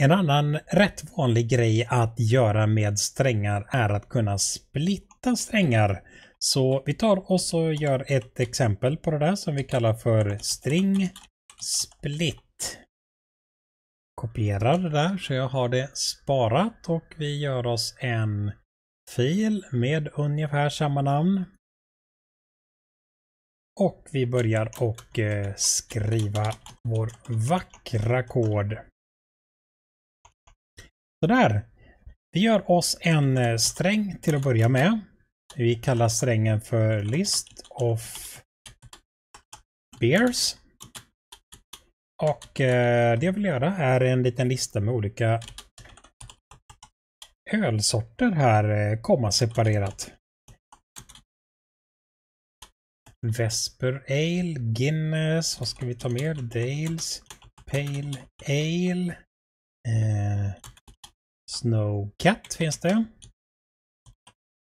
En annan rätt vanlig grej att göra med strängar är att kunna splitta strängar. Så vi tar oss och gör ett exempel på det där som vi kallar för string split. Kopierar det där så jag har det sparat och vi gör oss en fil med ungefär samma namn. Och vi börjar och eh, skriva vår vackra kod. Sådär. Vi gör oss en eh, sträng till att börja med. Vi kallar strängen för list of bears. Och eh, det jag vill göra är en liten lista med olika ölsorter här, eh, komma separerat. Vesper Ale, Guinness, vad ska vi ta mer? Dales, Pale Ale. Eh, Snowcat finns det.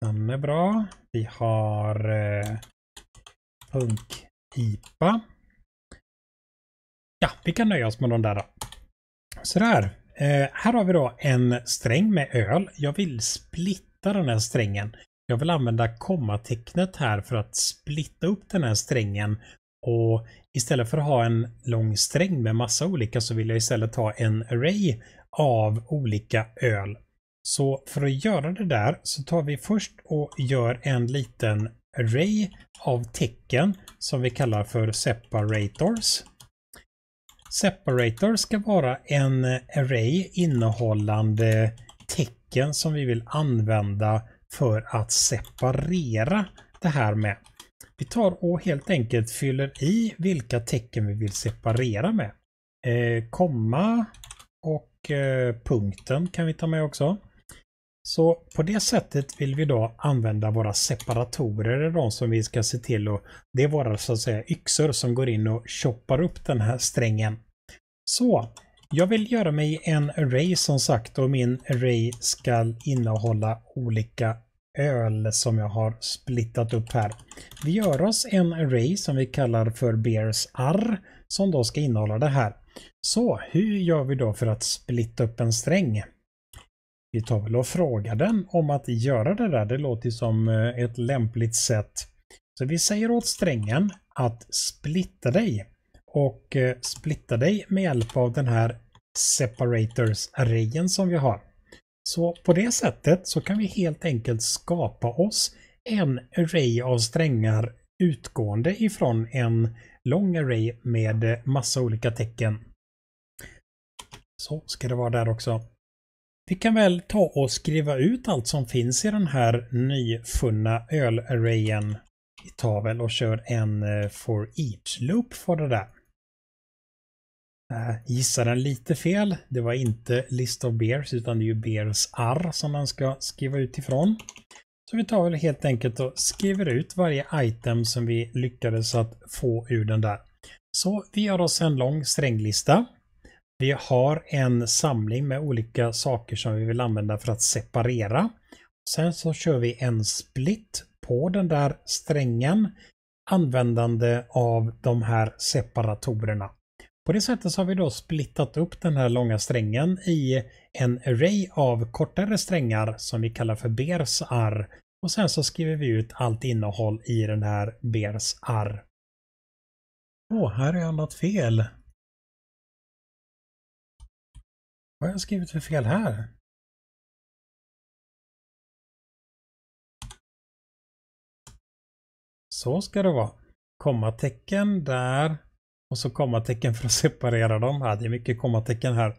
Den är bra. Vi har eh, Punk-IPA. Ja, vi kan nöja oss med de där då. Sådär. Eh, här har vi då en sträng med öl. Jag vill splitta den här strängen. Jag vill använda kommatecknet här för att splitta upp den här strängen. Och istället för att ha en lång sträng med massa olika så vill jag istället ha en array av olika öl. Så för att göra det där så tar vi först och gör en liten array av tecken som vi kallar för separators. Separator ska vara en array innehållande tecken som vi vill använda för att separera det här med. Vi tar och helt enkelt fyller i vilka tecken vi vill separera med. Eh, komma och eh, punkten kan vi ta med också. Så på det sättet vill vi då använda våra separatorer, de som vi ska se till och det är våra så att säga yxor som går in och choppar upp den här strängen. Så jag vill göra mig en array som sagt och min array ska innehålla olika öl som jag har splittat upp här. Vi gör oss en array som vi kallar för bears R som då ska innehålla det här. Så hur gör vi då för att splitta upp en sträng? Vi tar väl och frågar den om att göra det där. Det låter som eh, ett lämpligt sätt. Så vi säger åt strängen att splitta dig och eh, splitta dig med hjälp av den här separators-arrayen som vi har. Så på det sättet så kan vi helt enkelt skapa oss en array av strängar utgående ifrån en lång array med eh, massa olika tecken. Så ska det vara där också. Vi kan väl ta och skriva ut allt som finns i den här nyfunna öl-arrayen. ölarrayen i Tavel och kör en eh, for each loop för det där. Äh, gissar den lite fel. Det var inte list of bears utan det är ju bears ar som den ska skriva ut ifrån. Så vi tar väl helt enkelt och skriver ut varje item som vi lyckades att få ur den där. Så vi har oss en lång stränglista. Vi har en samling med olika saker som vi vill använda för att separera. Sen så kör vi en split på den där strängen användande av de här separatorerna. På det sättet så har vi då splittat upp den här långa strängen i en array av kortare strängar som vi kallar för bersar och sen så skriver vi ut allt innehåll i den här bersar. Åh, här har jag något fel. Vad har jag skrivit för fel här? Så ska det vara. Kommatecken där. Och så kommatecken för att separera dem. Ja, det är mycket kommatecken här.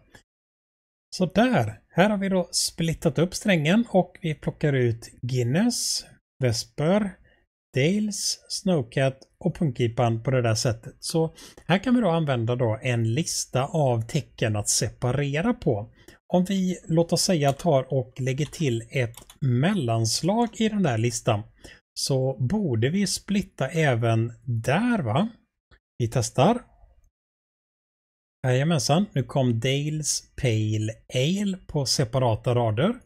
Så där, här har vi då splittat upp strängen och vi plockar ut Guinness, Vesper, Dales, Snowcat och Punkkeepern på det där sättet. Så här kan vi då använda då en lista av tecken att separera på. Om vi, låt oss säga, tar och lägger till ett mellanslag i den där listan så borde vi splitta även där va? Vi testar. Jajamensan, nu kom Dales Pale Ale på separata rader.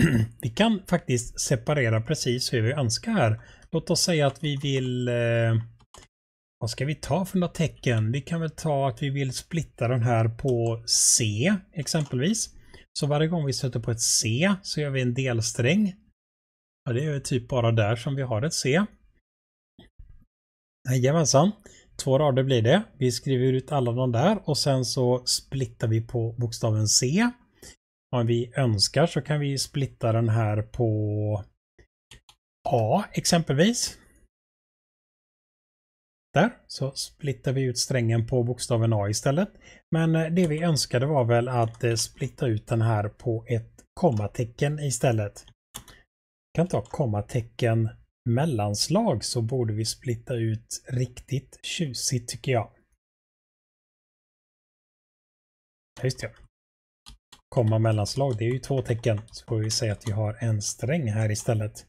vi kan faktiskt separera precis hur vi önskar här. Låt oss säga att vi vill... Eh, vad ska vi ta för några tecken? Vi kan väl ta att vi vill splitta den här på C exempelvis. Så varje gång vi sätter på ett C så gör vi en delsträng. Ja, det är typ bara där som vi har ett C. Jajamensan. Två rader blir det. Vi skriver ut alla de där och sen så splittar vi på bokstaven C. Om vi önskar så kan vi splitta den här på A exempelvis. Där så splittar vi ut strängen på bokstaven A istället. Men eh, det vi önskade var väl att eh, splitta ut den här på ett kommatecken istället. Vi kan ta kommatecken mellanslag så borde vi splitta ut riktigt tjusigt tycker jag. Just det. Komma mellanslag, det är ju två tecken. Så får vi säga att vi har en sträng här istället.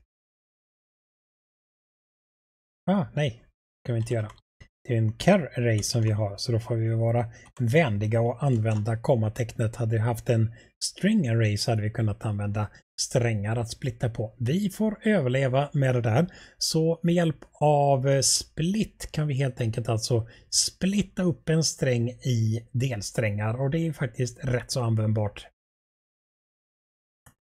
Ah, nej, kan vi inte göra. Det är en care array som vi har, så då får vi vara vänliga och använda kommatecknet. Hade vi haft en string array så hade vi kunnat använda strängar att splitta på. Vi får överleva med det där. Så med hjälp av eh, split kan vi helt enkelt alltså splitta upp en sträng i delsträngar och det är faktiskt rätt så användbart